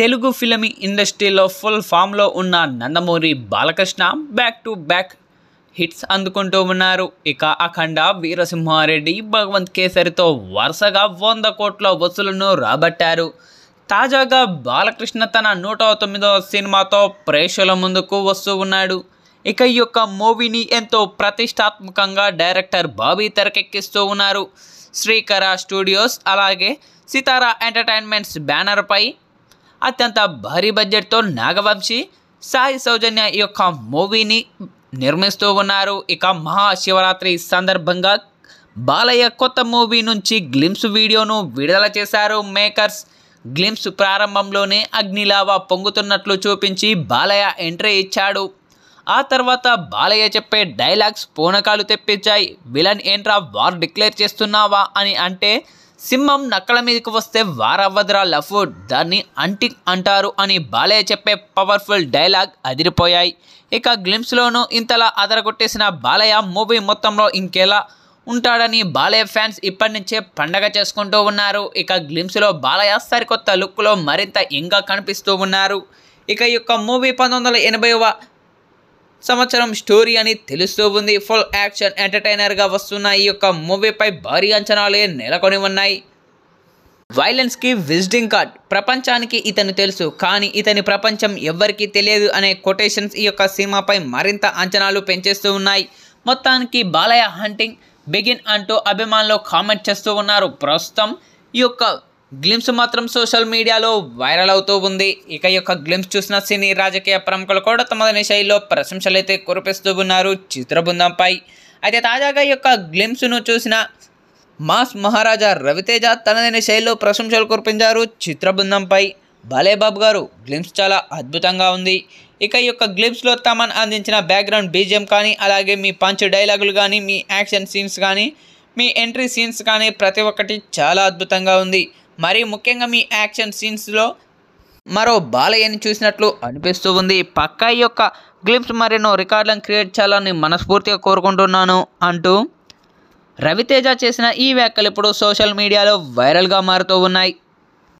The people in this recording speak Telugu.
తెలుగు ఫిలిం ఇండస్ట్రీలో ఫుల్ ఫామ్లో ఉన్న Nandamuri Balakrishna back to back hits అందుకుంటూ ఉన్నారు ఇక అఖండ వీరసింహారెడ్డి భగవంత్ కేసరితో వరుసగా వంద కోట్ల వసూలను రాబట్టారు తాజాగా బాలకృష్ణ తన నూట తొమ్మిదవ సినిమాతో ప్రేక్షకుల ముందుకు వస్తూ ఉన్నాడు ఇక ఈ యొక్క మూవీని ఎంతో ప్రతిష్టాత్మకంగా డైరెక్టర్ బాబీ తెరకెక్కిస్తూ ఉన్నారు శ్రీకర స్టూడియోస్ అలాగే సితారా ఎంటర్టైన్మెంట్స్ బ్యానర్పై అత్యంత భారీ బడ్జెట్తో నాగవంశి సాయి సౌజన్య ఈ యొక్క మూవీని నిర్మిస్తూ ఉన్నారు ఇక మహాశివరాత్రి సందర్భంగా బాలయ్య కొత్త మూవీ నుంచి గ్లిమ్స్ వీడియోను విడుదల చేశారు మేకర్స్ గ్లిమ్స్ ప్రారంభంలోనే అగ్నిలావా పొంగుతున్నట్లు చూపించి బాలయ్య ఎంట్రీ ఇచ్చాడు ఆ తర్వాత బాలయ్య చెప్పే డైలాగ్స్ పూనకాలు తెప్పించాయి విలన్ ఏంట్రా వార్ డిక్లేర్ చేస్తున్నావా అని అంటే సింహం నక్కల మీదకి వస్తే వారవ్వదురా లఫూడ్ దాన్ని అంటి అంటారు అని బాలయ్య చెప్పే పవర్ఫుల్ డైలాగ్ అదిరిపోయాయి ఇక గ్లిమ్స్లోనూ ఇంతలా అదరగొట్టేసిన బాలయ్య మూవీ మొత్తంలో ఇంకెలా ఉంటాడని బాలయ్య ఫ్యాన్స్ ఇప్పటి నుంచే పండగ చేసుకుంటూ ఉన్నారు ఇక గ్లిమ్స్లో బాలయ్య సరికొత్త లుక్లో మరింత ఇంకా కనిపిస్తూ ఉన్నారు ఇక ఈ యొక్క మూవీ పంతొమ్మిది వందల ఎనభైవ సంవత్సరం స్టోరీ అని తెలుస్తూ ఉంది ఫుల్ యాక్షన్ ఎంటర్టైనర్గా వస్తున్న ఈ యొక్క మూవీపై భారీ అంచనాలే నెలకొని ఉన్నాయి వైలెన్స్కి విజిటింగ్ కార్డ్ ప్రపంచానికి ఇతను తెలుసు కానీ ఇతని ప్రపంచం ఎవ్వరికీ తెలియదు అనే కొటేషన్స్ ఈ యొక్క సినిమాపై మరింత అంచనాలు పెంచేస్తూ ఉన్నాయి మొత్తానికి బాలయ్య హంటింగ్ బిగిన్ అంటూ అభిమానులు కామెంట్ చేస్తూ ఉన్నారు ప్రస్తుతం ఈ యొక్క గ్లిమ్స్ మాత్రం సోషల్ మీడియాలో వైరల్ అవుతూ ఉంది ఇక యొక్క గ్లిమ్స్ చూసిన సినీ రాజకీయ ప్రముఖులు కూడా తమదైన శైలిలో ప్రశంసలైతే కురిపిస్తూ ఉన్నారు చిత్రబృందంపై అయితే తాజాగా యొక్క గ్లిమ్స్ను చూసిన మాస్ మహారాజా రవితేజ తనదైన శైలిలో ప్రశంసలు కురిపించారు చిత్రబృందంపై భలే బాబు గారు గ్లిమ్స్ చాలా అద్భుతంగా ఉంది ఇక ఈ యొక్క గ్లిమ్స్లో తమన్ అందించిన బ్యాక్గ్రౌండ్ బీజిఎం కానీ అలాగే మీ పంచ్ డైలాగులు కానీ మీ యాక్షన్ సీన్స్ కానీ మీ ఎంట్రీ సీన్స్ కానీ ప్రతి ఒక్కటి చాలా అద్భుతంగా ఉంది మరి ముఖ్యంగా మీ యాక్షన్ సీన్స్లో మరో బాలయ్యని చూసినట్లు అనిపిస్తూ ఉంది పక్క యొక్క గ్లిమ్స్ మరెన్నో రికార్డులను క్రియేట్ చేయాలని మనస్ఫూర్తిగా కోరుకుంటున్నాను అంటూ రవితేజ చేసిన ఈ వ్యాఖ్యలు ఇప్పుడు సోషల్ మీడియాలో వైరల్గా మారుతూ ఉన్నాయి